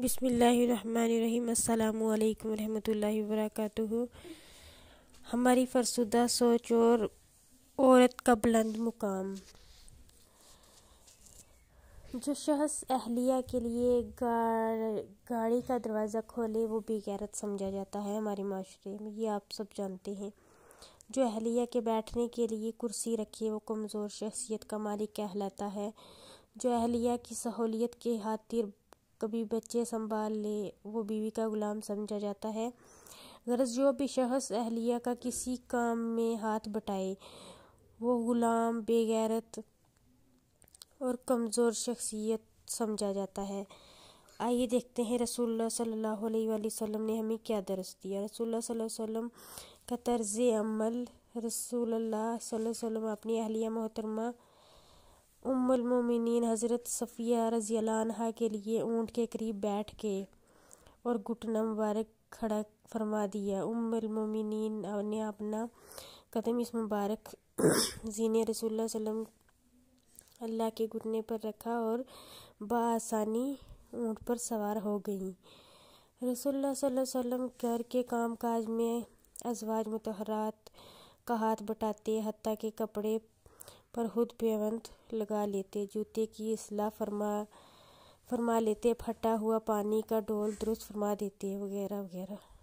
बिसमीम् अल्लाम रहमतुल्लाहि वबरकatuh हमारी फरसुदा सोच और औरत का बुलंद मुकाम जो शख्स अहलिया के लिए गाड़ गाड़ी का दरवाज़ा खोले वो बेगैरत समझा जाता है हमारे माशरे में ये आप सब जानते हैं जो अहलिया के बैठने के लिए कुर्सी रखे वो कमज़ोर शख्सियत का मालिक कहलाता है जो अहलिया की सहूलियत के खातिर कभी बच्चे संभाल ले वो बीवी का गुलाम समझा जाता है गरज जो भी शख्स अहलिया का किसी काम में हाथ बटाए वो गुलाम बेगैरत और कमज़ोर शख्सियत समझा जाता है आइए देखते हैं रसूलुल्लाह सल्लल्लाहु अलैहि वसल्लम ने हमें क्या दरस दिया रसूलुल्लाह सल्लल्लाहु अलैहि वसल्लम का तर्ज अमल रसूलुल्लाह सल्लल्लाहु अलैहि वसल्लम अपनी अहलिया मोहतरमा उम्मुलमोमिनीन हज़रत सफ़िया रज़ी के लिए ऊँट के करीब बैठ के और घुटना मुबारक खड़ा फरमा दिया उम्मुलमोमिनीन ने अपना कदम इस मुबारक जीन रसूल वसम अल्लाह के घुटने पर रखा और बसानी ऊँट पर सवार हो गई रसोल्ला वसम घर के कामकाज में अजवाज मतहरात का हाथ बटाते हती के कपड़े पर खुद पेवंत लगा लेते जूते की असलाह फरमा फरमा लेते फटा हुआ पानी का डोल दुरुस्त फरमा देते वगैरह वगैरह